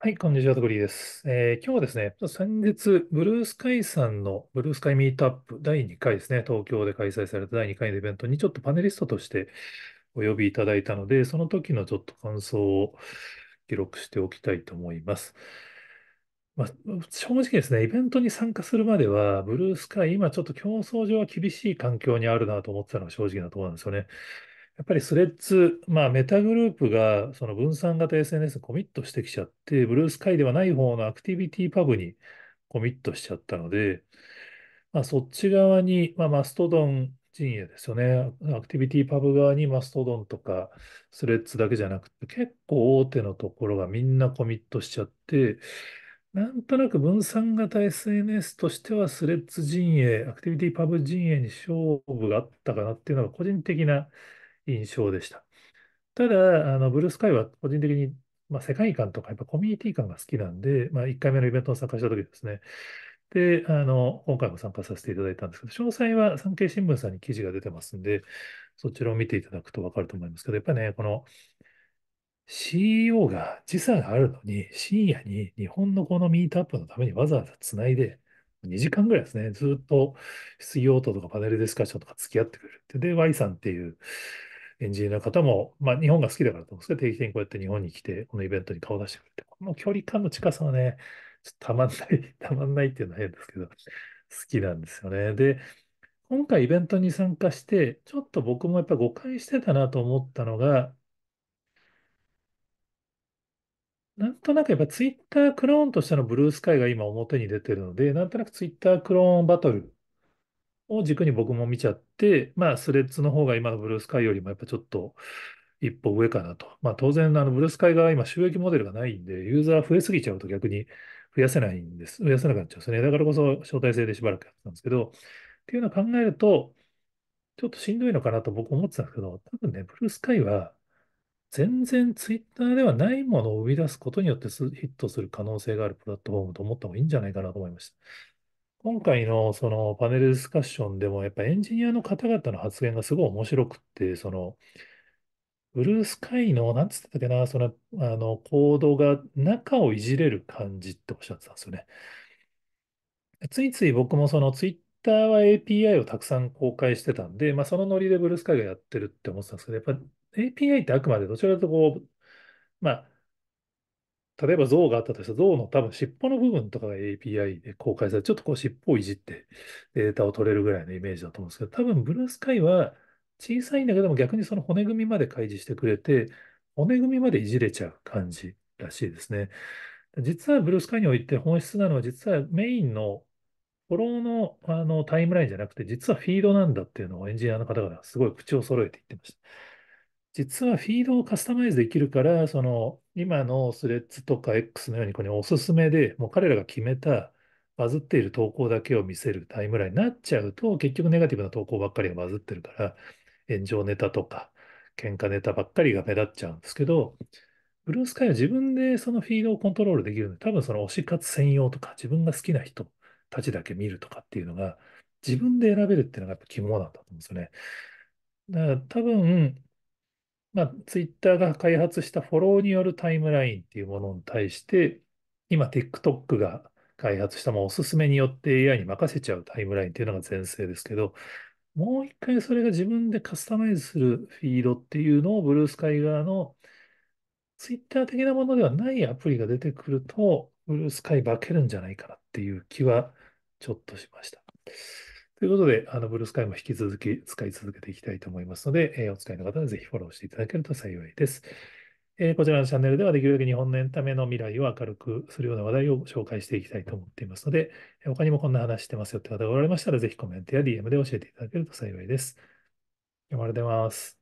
はい、こんにちは、トグリーです。えー今日はですね、先日、ブルースカイさんのブルースカイミートアップ第2回ですね、東京で開催された第2回のイベントにちょっとパネリストとしてお呼びいただいたので、その時のちょっと感想を記録しておきたいと思います。まあ、正直ですね、イベントに参加するまでは、ブルースカイ、今ちょっと競争上は厳しい環境にあるなと思ってたのが正直なところなんですよね。やっぱりスレッズ、まあ、メタグループがその分散型 SNS にコミットしてきちゃって、ブルースカイではない方のアクティビティパブにコミットしちゃったので、まあ、そっち側に、まあ、マストドン陣営ですよね、アクティビティパブ側にマストドンとかスレッズだけじゃなくて、結構大手のところがみんなコミットしちゃって、なんとなく分散型 SNS としてはスレッズ陣営、アクティビティパブ陣営に勝負があったかなっていうのが個人的な印象でした。ただ、あの、ブルースカイは個人的に、まあ、世界観とか、やっぱコミュニティ感が好きなんで、まあ、1回目のイベントに参加した時ですね。で、あの、今回も参加させていただいたんですけど、詳細は産経新聞さんに記事が出てますんで、そちらを見ていただくとわかると思いますけど、やっぱね、この CEO が時差があるのに、深夜に日本のこのミートアップのためにわざわざつないで、2時間ぐらいですね、ずっと質疑応答とかパネルディスカッションとか付き合ってくれるで、Y さんっていう、エンジニアの方も、まあ、日本が好きだからと思うんですけど、定期的にこうやって日本に来て、このイベントに顔出してくれて、この距離感の近さはね、ちょっとたまんない、たまんないっていうのは変ですけど、好きなんですよね。で、今回イベントに参加して、ちょっと僕もやっぱ誤解してたなと思ったのが、なんとなくやっぱツイッタークローンとしてのブルースカイが今表に出てるので、なんとなくツイッタークローンバトルを軸に僕も見ちゃって、まあ、スレッズの方が今のブルースカイよりもやっぱちょっと一歩上かなと。まあ、当然、あのブルースカイが今収益モデルがないんで、ユーザー増えすぎちゃうと逆に増やせないんです。増やせなくなっちゃうんですね。だからこそ招待制でしばらくやってたんですけど、っていうのを考えると、ちょっとしんどいのかなと僕思ってたんですけど、多分ね、ブルースカイは全然ツイッターではないものを生み出すことによってヒットする可能性があるプラットフォームと思った方がいいんじゃないかなと思いました。今回のそのパネルディスカッションでも、やっぱエンジニアの方々の発言がすごい面白くって、その、ブルースカイの、なんつったっけな、その、あの、コードが中をいじれる感じっておっしゃってたんですよね。ついつい僕もそのツイッターは API をたくさん公開してたんで、まあそのノリでブルースカイがやってるって思ってたんですけど、やっぱ API ってあくまでどちらかというとこう、まあ例えば像があったとしたら、像の多分尻尾の部分とかが API で公開されて、ちょっとこう尻尾をいじってデータを取れるぐらいのイメージだと思うんですけど、多分ブルースカイは小さいんだけども逆にその骨組みまで開示してくれて、骨組みまでいじれちゃう感じらしいですね。実はブルースカイにおいて本質なのは実はメインのフォローのあのタイムラインじゃなくて、実はフィードなんだっていうのをエンジニアの方々がすごい口を揃えて言ってました。実はフィードをカスタマイズできるから、その今のスレッズとか X のようにこれおすすめで、もう彼らが決めたバズっている投稿だけを見せるタイムラインになっちゃうと、結局ネガティブな投稿ばっかりがバズってるから、炎上ネタとか喧嘩ネタばっかりが目立っちゃうんですけど、ブルースカイは自分でそのフィードをコントロールできるので、多分その推し活専用とか、自分が好きな人たちだけ見るとかっていうのが、自分で選べるっていうのがやっぱ肝なんだと思うんですよね。だから多分、まあ、ツイッターが開発したフォローによるタイムラインっていうものに対して、今 TikTok が開発したもうおすすめによって AI に任せちゃうタイムラインっていうのが前提ですけど、もう一回それが自分でカスタマイズするフィードっていうのをブルースカイ側のツイッター的なものではないアプリが出てくると、ブルースカイ化けるんじゃないかなっていう気はちょっとしました。ということで、あの、ブルースカイも引き続き使い続けていきたいと思いますので、えー、お使いの方はぜひフォローしていただけると幸いです。えー、こちらのチャンネルではできるだけ日本のエンタメの未来を明るくするような話題を紹介していきたいと思っていますので、他にもこんな話してますよって方がおられましたら、ぜひコメントや DM で教えていただけると幸いです。読まれてます。